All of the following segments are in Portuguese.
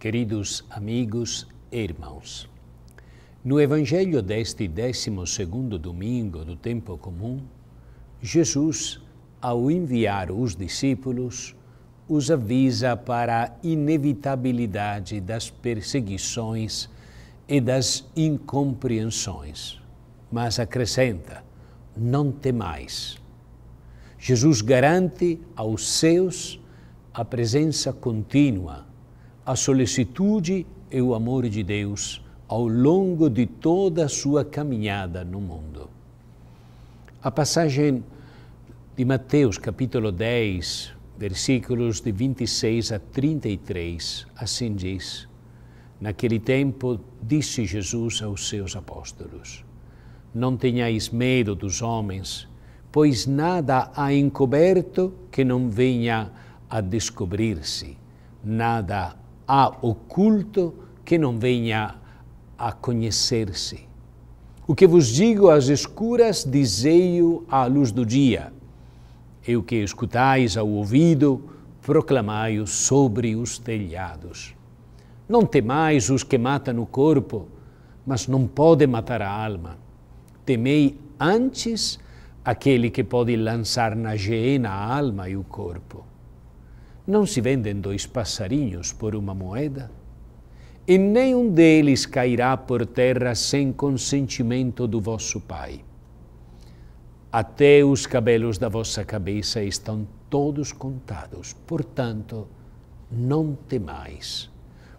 Queridos amigos e irmãos, no Evangelho deste 12 domingo do tempo comum, Jesus, ao enviar os discípulos, os avisa para a inevitabilidade das perseguições e das incompreensões, mas acrescenta: não temais. Jesus garante aos seus a presença contínua a solicitude e o amor de Deus ao longo de toda a sua caminhada no mundo. A passagem de Mateus, capítulo 10, versículos de 26 a 33, assim diz: Naquele tempo disse Jesus aos seus apóstolos: Não tenhais medo dos homens, pois nada há encoberto que não venha a descobrir-se, nada há oculto que não venha a conhecer-se. O que vos digo às escuras, dizei-o à luz do dia. E o que escutais ao ouvido, proclamai-o sobre os telhados. Não temais os que matam o corpo, mas não podem matar a alma. Temei antes aquele que pode lançar na geena a alma e o corpo. Não se vendem dois passarinhos por uma moeda? E nenhum deles cairá por terra sem consentimento do vosso Pai. Até os cabelos da vossa cabeça estão todos contados, portanto, não temais.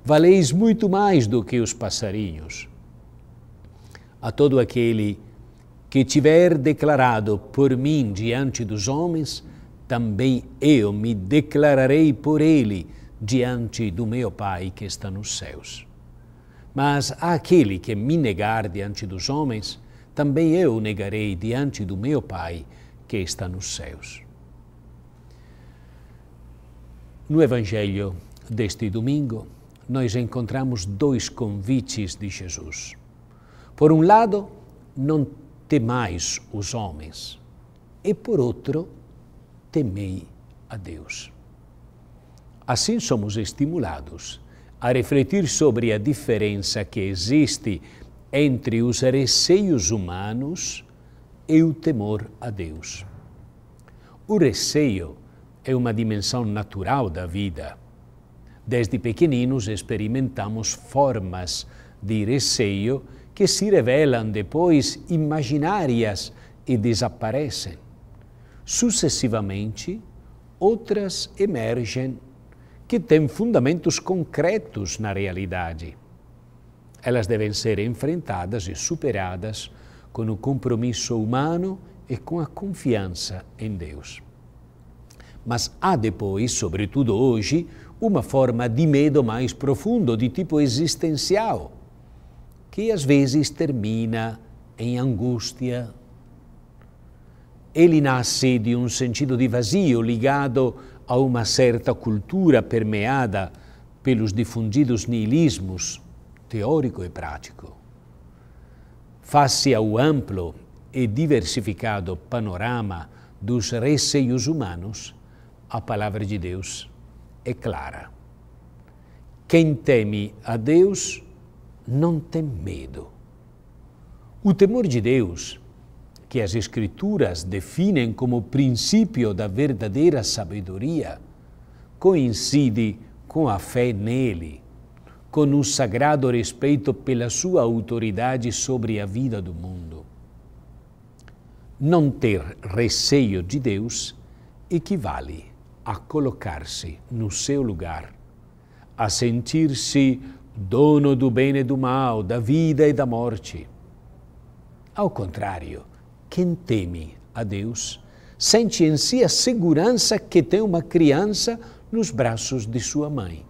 Valeis muito mais do que os passarinhos. A todo aquele que tiver declarado por mim diante dos homens, também eu me declararei por ele diante do meu Pai que está nos céus. Mas aquele que me negar diante dos homens, também eu negarei diante do meu Pai que está nos céus. No Evangelho deste domingo, nós encontramos dois convites de Jesus. Por um lado, não temais os homens, e por outro, temei a Deus. Assim somos estimulados a refletir sobre a diferença que existe entre os receios humanos e o temor a Deus. O receio é uma dimensão natural da vida. Desde pequeninos experimentamos formas de receio que se revelam depois imaginárias e desaparecem. Sucessivamente, outras emergem que têm fundamentos concretos na realidade. Elas devem ser enfrentadas e superadas com o compromisso humano e com a confiança em Deus. Mas há depois, sobretudo hoje, uma forma de medo mais profundo, de tipo existencial, que às vezes termina em angústia, ele nasce de um sentido de vazio ligado a uma certa cultura permeada pelos difundidos nihilismos teórico e prático. Face ao amplo e diversificado panorama dos receios humanos, a palavra de Deus é clara. Quem teme a Deus não tem medo. O temor de Deus que as Escrituras definem como princípio da verdadeira sabedoria, coincide com a fé nele, com um sagrado respeito pela sua autoridade sobre a vida do mundo. Não ter receio de Deus equivale a colocar-se no seu lugar, a sentir-se dono do bem e do mal, da vida e da morte. Ao contrário, quem teme a Deus sente em si a segurança que tem uma criança nos braços de sua mãe.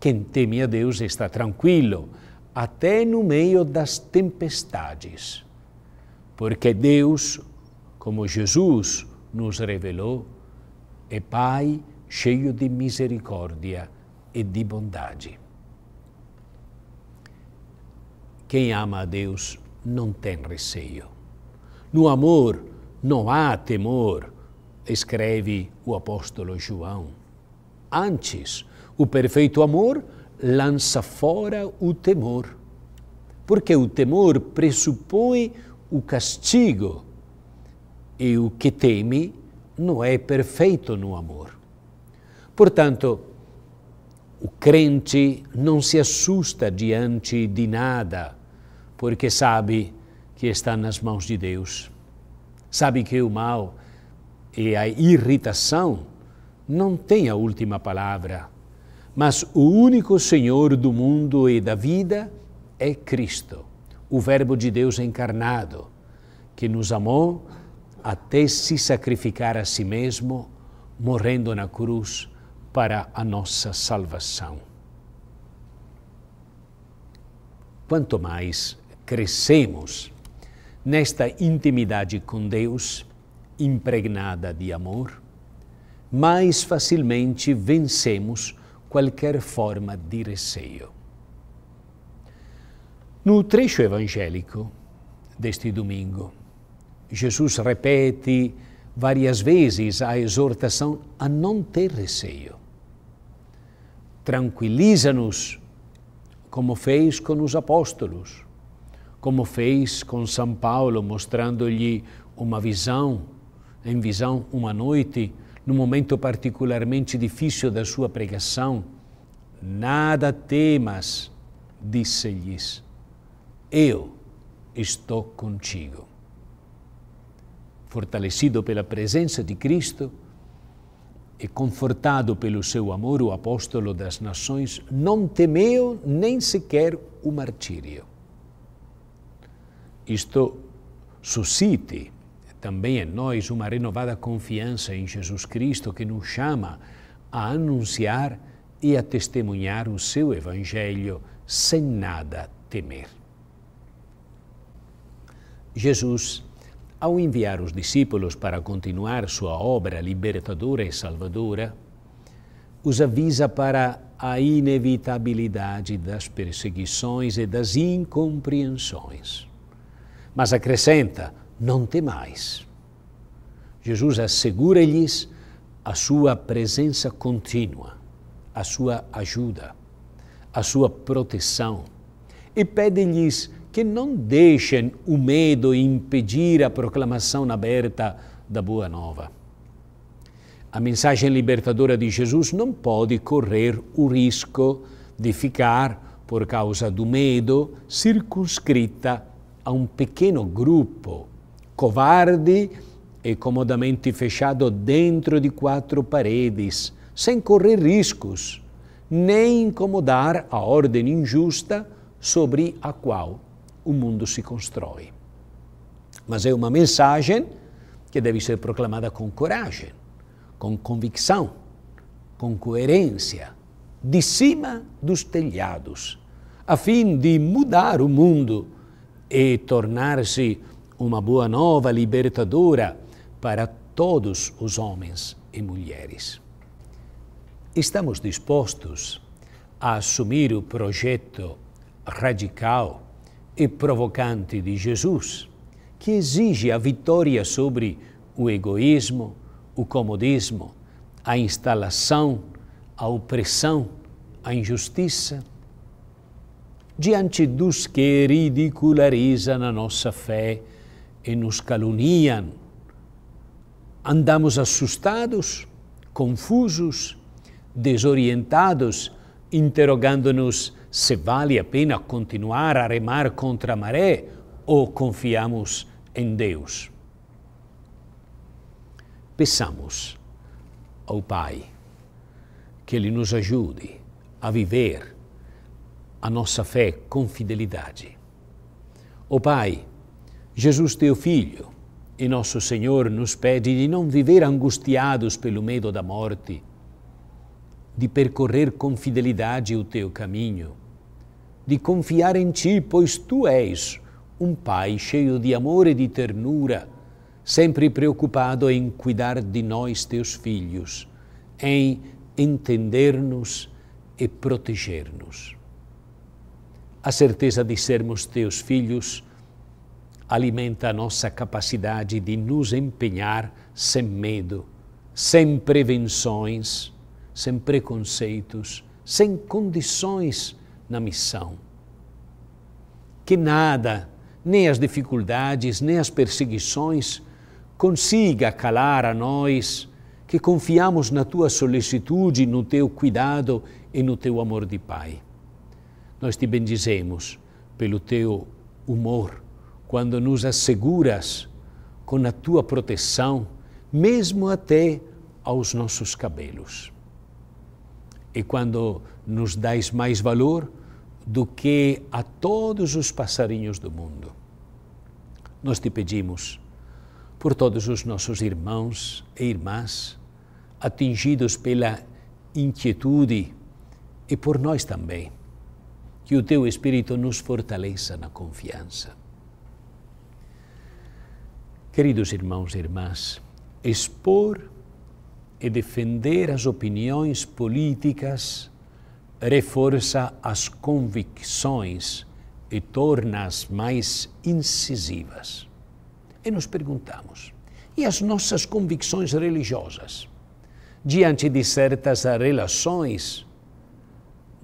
Quem teme a Deus está tranquilo, até no meio das tempestades, porque Deus, como Jesus nos revelou, é Pai cheio de misericórdia e de bondade. Quem ama a Deus não tem receio. No amor não há temor, escreve o apóstolo João. Antes, o perfeito amor lança fora o temor, porque o temor pressupõe o castigo e o que teme não é perfeito no amor. Portanto, o crente não se assusta diante de nada, porque sabe que está nas mãos de Deus. Sabe que o mal e a irritação não têm a última palavra, mas o único Senhor do mundo e da vida é Cristo, o Verbo de Deus encarnado, que nos amou até se sacrificar a si mesmo, morrendo na cruz para a nossa salvação. Quanto mais crescemos nesta intimidade com Deus, impregnada de amor, mais facilmente vencemos qualquer forma de receio. No trecho evangélico deste domingo, Jesus repete várias vezes a exortação a não ter receio. Tranquiliza-nos, como fez com os apóstolos como fez com São Paulo, mostrando-lhe uma visão, em visão uma noite, num momento particularmente difícil da sua pregação. Nada temas, disse-lhes, eu estou contigo. Fortalecido pela presença de Cristo, e confortado pelo seu amor, o apóstolo das nações não temeu nem sequer o martírio isto suscite também em nós uma renovada confiança em Jesus Cristo que nos chama a anunciar e a testemunhar o seu Evangelho sem nada temer. Jesus, ao enviar os discípulos para continuar sua obra libertadora e salvadora, os avisa para a inevitabilidade das perseguições e das incompreensões mas acrescenta: não temais. Jesus assegura-lhes a sua presença contínua, a sua ajuda, a sua proteção e pede-lhes que não deixem o medo impedir a proclamação aberta da Boa Nova. A mensagem libertadora de Jesus não pode correr o risco de ficar, por causa do medo, circunscrita a um pequeno grupo covarde e comodamente fechado dentro de quatro paredes, sem correr riscos, nem né incomodar a ordem injusta sobre a qual o mundo se constrói. Mas é uma mensagem que deve ser proclamada com coragem, com convicção, com coerência, de cima dos telhados, a fim de mudar o mundo e tornar-se uma boa nova libertadora para todos os homens e mulheres. Estamos dispostos a assumir o projeto radical e provocante de Jesus, que exige a vitória sobre o egoísmo, o comodismo, a instalação, a opressão, a injustiça? diante dos que ridicularizam a nossa fé e nos caluniam. Andamos assustados, confusos, desorientados, interrogando-nos se vale a pena continuar a remar contra a maré ou confiamos em Deus. Peçamos ao Pai que Ele nos ajude a viver a nossa fé com fidelidade. Ó Pai, Jesus, teu Filho, e nosso Senhor nos pede de não viver angustiados pelo medo da morte, de percorrer com fidelidade o teu caminho, de confiar em ti, pois tu és um Pai cheio de amor e de ternura, sempre preocupado em cuidar de nós, teus filhos, em entender-nos e proteger-nos. A certeza de sermos teus filhos alimenta a nossa capacidade de nos empenhar sem medo, sem prevenções, sem preconceitos, sem condições na missão. Que nada, nem as dificuldades, nem as perseguições, consiga calar a nós que confiamos na tua solicitude, no teu cuidado e no teu amor de Pai. Nós te bendizemos pelo teu humor, quando nos asseguras com a tua proteção, mesmo até aos nossos cabelos. E quando nos dais mais valor do que a todos os passarinhos do mundo. Nós te pedimos por todos os nossos irmãos e irmãs atingidos pela inquietude e por nós também que o teu Espírito nos fortaleça na confiança. Queridos irmãos e irmãs, expor e defender as opiniões políticas reforça as convicções e torna-as mais incisivas. E nos perguntamos: e as nossas convicções religiosas? Diante de certas relações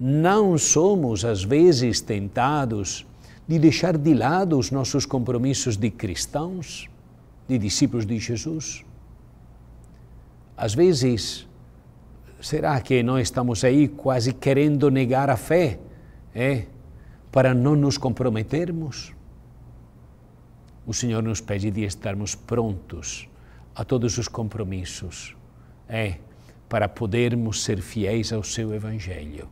não somos às vezes tentados de deixar de lado os nossos compromissos de cristãos, de discípulos de Jesus? Às vezes, será que nós estamos aí quase querendo negar a fé, é? Para não nos comprometermos? O Senhor nos pede de estarmos prontos a todos os compromissos, é? Para podermos ser fiéis ao seu Evangelho.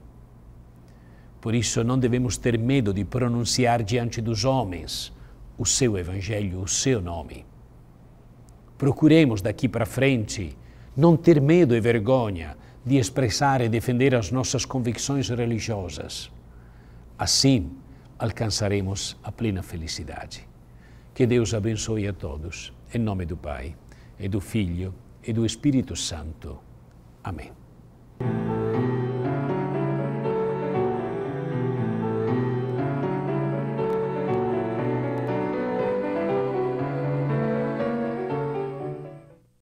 Por isso, não devemos ter medo de pronunciar diante dos homens o seu Evangelho, o seu nome. Procuremos daqui para frente não ter medo e vergonha de expressar e defender as nossas convicções religiosas. Assim, alcançaremos a plena felicidade. Que Deus abençoe a todos, em nome do Pai, e do Filho e do Espírito Santo. Amém.